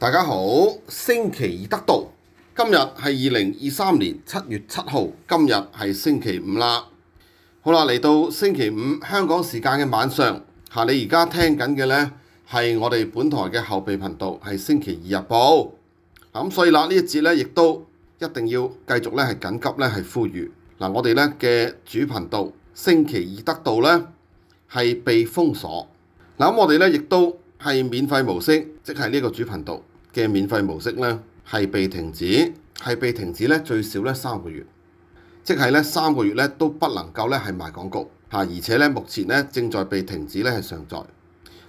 大家好，星期二得到，今日係二零二三年七月七號，今日係星期五啦。好啦，嚟到星期五香港時間嘅晚上，吓你而家聽緊嘅咧係我哋本台嘅後備頻道，係星期二日報。咁，所以啦，呢一節咧，亦都一定要繼續咧係緊急咧係呼籲嗱，我哋咧嘅主頻道星期二得到咧係被封鎖。嗱咁，我哋咧亦都係免費模式，即係呢個主頻道。嘅免費模式咧係被停止，係被停止咧最少咧三個月，即係咧三個月咧都不能夠咧係賣廣告嚇，而且咧目前咧正在被停止咧係上在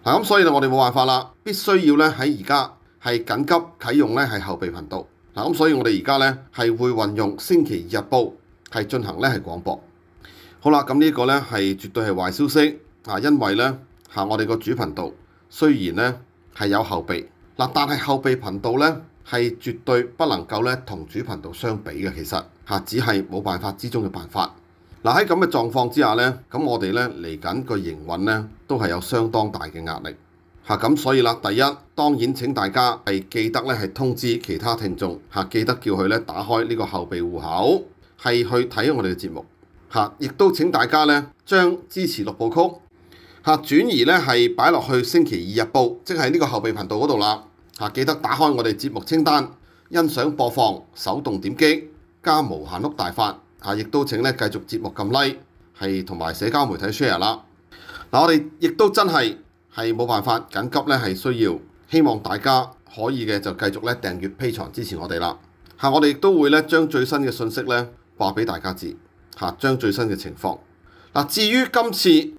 嗱，咁所以我哋冇辦法啦，必須要咧喺而家係緊急啟用咧係後備頻道嗱，咁所以我哋而家咧係會運用星期日報係進行咧係廣播好啦，咁呢個咧係絕對係壞消息啊，因為咧我哋個主頻道雖然咧係有後備。嗱，但係後備頻道咧係絕對不能夠咧同主頻道相比嘅，其實嚇只係冇辦法之中嘅辦法。嗱喺咁嘅狀況之下咧，咁我哋咧嚟緊個營運咧都係有相當大嘅壓力嚇。咁所以啦，第一當然請大家係記得咧係通知其他聽眾嚇，記得叫佢咧打開呢個後備户口係去睇我哋嘅節目嚇，亦都請大家咧將支持六部曲。嚇轉移咧係擺落去星期二日報，即係呢個後備頻道嗰度啦。嚇，記得打開我哋節目清單，欣賞播放，手動點擊加無限碌大法。嚇，亦都請咧繼續節目撳 Like 係同埋社交媒體 share 啦。嗱，我哋亦都真係係冇辦法緊急咧係需要，希望大家可以嘅就繼續咧訂閱披藏支持我哋啦。嚇，我哋亦都會咧將最新嘅信息咧話俾大家知。嚇，將最新嘅情況嗱，至於今次。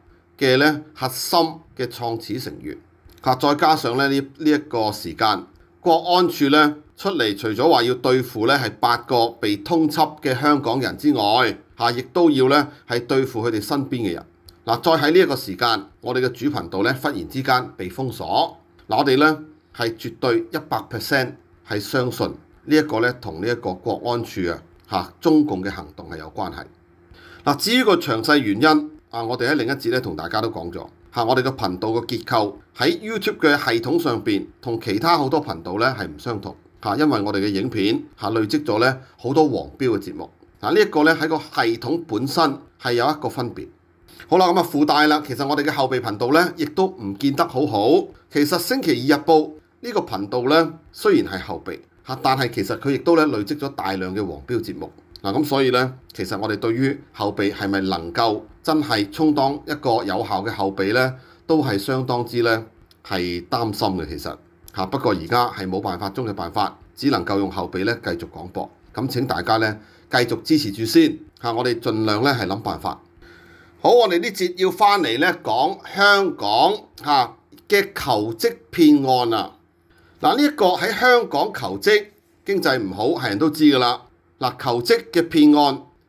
嘅咧核心嘅創始成員，嚇再加上咧呢呢一個時間，國安處咧出嚟，除咗話要對付咧係八個被通緝嘅香港人之外，嚇亦都要咧係對付佢哋身邊嘅人。嗱，再喺呢一個時間，我哋嘅主頻道咧忽然之間被封鎖，我哋咧係絕對一百 percent 係相信呢一個咧同呢一個國安處啊嚇中共嘅行動係有關係。嗱，至於個詳細原因。啊！我哋喺另一節咧，同大家都講咗嚇。我哋個頻道個結構喺 YouTube 嘅系統上邊，同其他好多頻道咧係唔相同嚇。因為我哋嘅影片嚇累積咗咧好多黃標嘅節目嗱，呢一個咧喺個系統本身係有一個分別。好啦，咁啊附帶啦，其實我哋嘅後備頻道咧，亦都唔見得好好。其實星期二日報呢個頻道咧，雖然係後備嚇，但係其實佢亦都咧累積咗大量嘅黃標節目嗱，咁所以咧其實我哋對於後備係咪能夠？真係充當一個有效嘅後備咧，都係相當之咧係擔心嘅。其實嚇，不過而家係冇辦法，中嘅辦法只能夠用後備咧繼續廣播。咁請大家咧繼續支持住先嚇，我哋盡量咧係諗辦法。好，我哋呢節要翻嚟咧講香港嚇嘅求職騙案啊！嗱，呢一個喺香港求職經濟唔好，係人都知㗎啦。嗱，求職嘅騙案。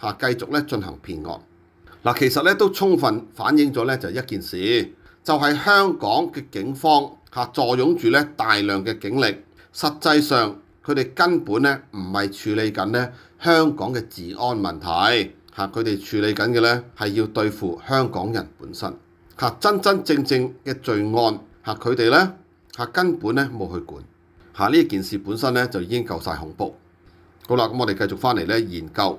嚇，繼續咧進行騙案嗱，其實咧都充分反映咗咧就一件事，就係香港嘅警方嚇坐擁住咧大量嘅警力，實際上佢哋根本咧唔係處理緊咧香港嘅治安問題嚇，佢哋處理緊嘅咧係要對付香港人本身嚇，真真正正嘅罪案嚇佢哋咧嚇根本咧冇去管嚇呢件事本身咧就已經夠曬恐怖。好啦，咁我哋繼續翻嚟咧研究。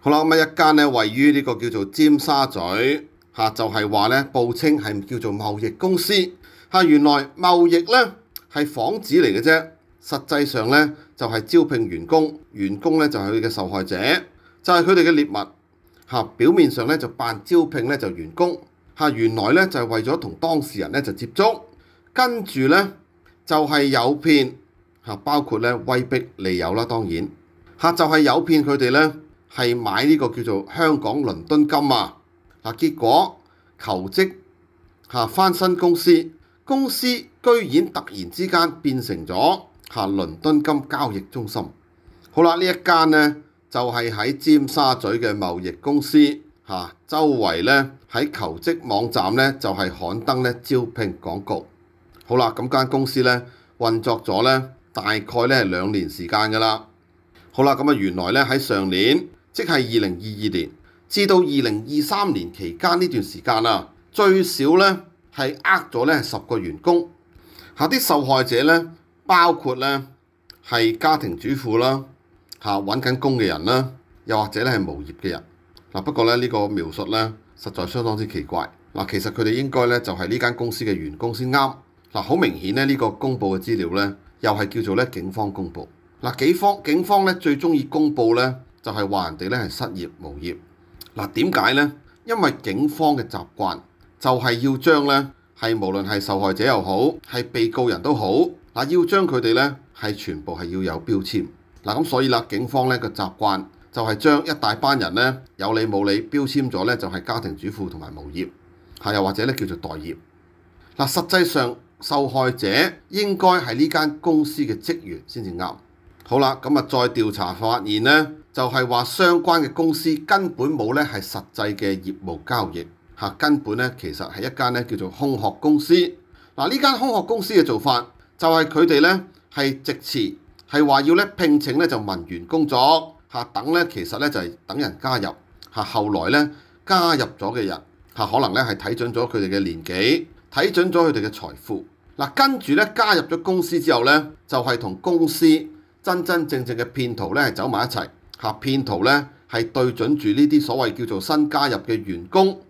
好啦，咁啊一間咧，位於呢個叫做尖沙咀嚇，就係話咧報稱係叫做貿易公司嚇。原來貿易咧係幌子嚟嘅啫，實際上咧就係招聘員工，員工咧就係佢嘅受害者，就係佢哋嘅獵物嚇。表面上咧就扮招聘咧就員工嚇，原來咧就係為咗同當事人咧就接觸，跟住咧就係誘騙嚇，包括咧威逼利誘啦，當然嚇就係誘騙佢哋咧。係買呢個叫做香港倫敦金啊！嗱，結果求職嚇翻新公司，公司居然突然之間變成咗嚇倫敦金交易中心。好啦，呢一間咧就係喺尖沙咀嘅貿易公司嚇，周圍咧喺求職網站咧就係刊登咧招聘廣告。好啦，咁間公司咧運作咗咧大概咧兩年時間㗎啦。好啦，咁啊原來咧喺上年。即係二零二二年至到二零二三年期間呢段時間啦，最少咧係呃咗咧十個員工。下啲受害者咧包括咧係家庭主婦啦，嚇揾緊工嘅人啦，又或者咧係無業嘅人嗱。不過咧呢個描述咧實在相當之奇怪嗱。其實佢哋應該咧就係呢間公司嘅員工先啱嗱。好明顯咧，呢個公佈嘅資料咧又係叫做咧警方公佈嗱。警方警方咧最中意公佈咧。就係話人哋咧係失業無業嗱點解呢？因為警方嘅習慣就係要將咧係無論係受害者又好係被告人都好嗱，要將佢哋咧係全部係要有標籤嗱咁，所以啦，警方咧個習慣就係將一大班人咧有理冇理標籤咗咧，就係家庭主婦同埋無業嚇，又或者咧叫做待業嗱。實際上受害者應該係呢間公司嘅職員先至啱好啦。咁啊，再調查發現咧。就係話相關嘅公司根本冇咧，係實際嘅業務交易嚇。根本咧其實係一間咧叫做空殼公司嗱。呢間空殼公司嘅做法就係佢哋咧係直辭，係話要咧聘請咧就文員工作嚇，等咧其實咧就係等人加入嚇。後來咧加入咗嘅人嚇，可能咧係睇準咗佢哋嘅年紀，睇準咗佢哋嘅財富嗱。跟住咧加入咗公司之後咧，就係同公司真真正正嘅騙徒咧走埋一齊。嚇騙徒咧係對準住呢啲所謂叫做新加入嘅員工，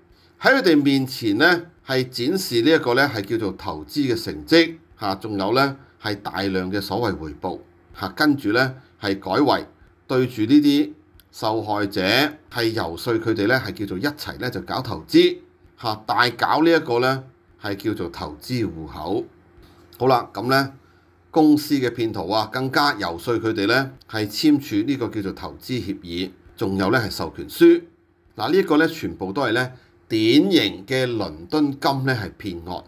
喺佢哋面前咧係展示呢一個咧係叫做投資嘅成績，嚇仲有咧係大量嘅所謂回報，嚇跟住咧係改為對住呢啲受害者係游說佢哋咧係叫做一齊咧就搞投資，嚇大搞呢一個咧係叫做投資户口。好啦，咁咧。公司嘅騙徒啊，更加游說佢哋咧係簽署呢個叫做投資協議，仲有咧係授權書。嗱呢一個咧全部都係咧典型嘅倫敦金咧係騙案。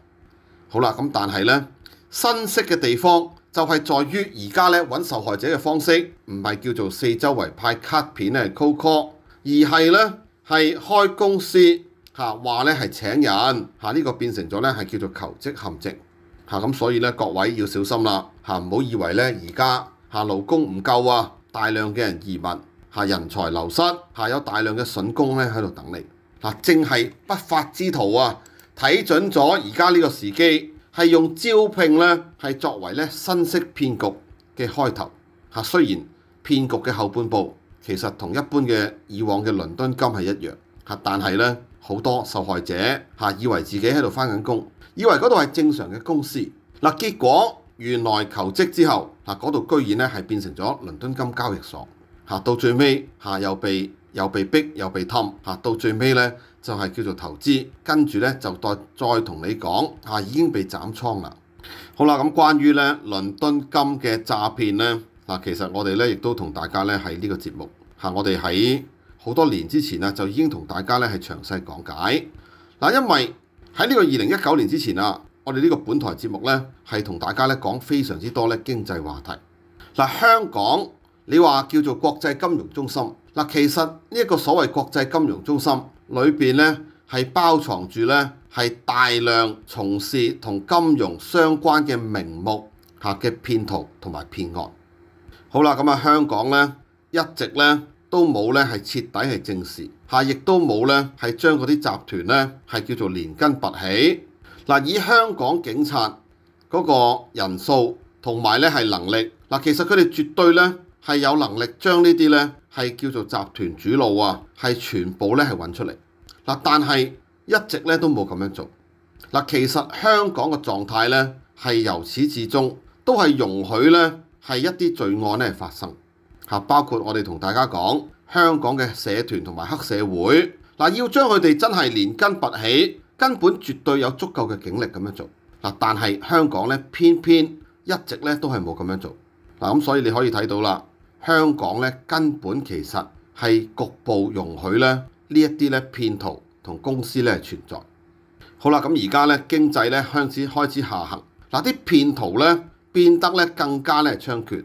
好啦，咁但係咧新式嘅地方就係在於而家咧揾受害者嘅方式唔係叫做四周圍派卡片咧 call call，而係咧係開公司嚇話咧係請人嚇呢個變成咗咧係叫做求職陷阱。嚇咁所以咧，各位要小心啦！嚇唔好以為咧，而家嚇勞工唔夠啊，大量嘅人移民嚇人才流失嚇有大量嘅筍工咧喺度等你嗱，正係不法之徒啊！睇準咗而家呢個時機，係用招聘咧係作為咧新式騙局嘅開頭嚇。雖然騙局嘅後半部其實同一般嘅以往嘅倫敦金係一樣嚇，但係咧。好多受害者嚇，以為自己喺度翻緊工，以為嗰度係正常嘅公司。嗱，結果原來求職之後，嗱嗰度居然咧係變成咗倫敦金交易所嚇。到最尾嚇，又被又被逼又被氹嚇，到最尾咧就係叫做投資。跟住咧就再再同你講嚇，已經被斬倉啦。好啦，咁關於咧倫敦金嘅詐騙咧，嗱其實我哋咧亦都同大家咧喺呢個節目嚇，我哋喺。好多年之前啊，就已經同大家咧係詳細講解。嗱，因為喺呢個二零一九年之前啊，我哋呢個本台節目咧係同大家咧講非常之多咧經濟話題。嗱，香港你話叫做國際金融中心，嗱其實呢一個所謂國際金融中心裏邊咧係包藏住咧係大量從事同金融相關嘅名目嚇嘅騙徒同埋騙案。好啦，咁啊香港咧一直咧。都冇咧，係徹底係正視嚇，亦都冇咧係將嗰啲集團咧係叫做連根拔起。嗱，以香港警察嗰個人數同埋咧係能力，嗱其實佢哋絕對咧係有能力將呢啲咧係叫做集團主腦啊係全部咧係揾出嚟。嗱，但係一直咧都冇咁樣做。嗱，其實香港嘅狀態咧係由始至終都係容許咧係一啲罪案咧發生。嚇，包括我哋同大家講，香港嘅社團同埋黑社會，嗱要將佢哋真係連根拔起，根本絕對有足夠嘅警力咁樣做。嗱，但係香港咧偏偏一直咧都係冇咁樣做。嗱，咁所以你可以睇到啦，香港咧根本其實係局部容許咧呢一啲咧騙徒同公司咧存在。好啦，咁而家咧經濟咧開始開始下行，嗱啲騙徒咧變得咧更加咧猖獗。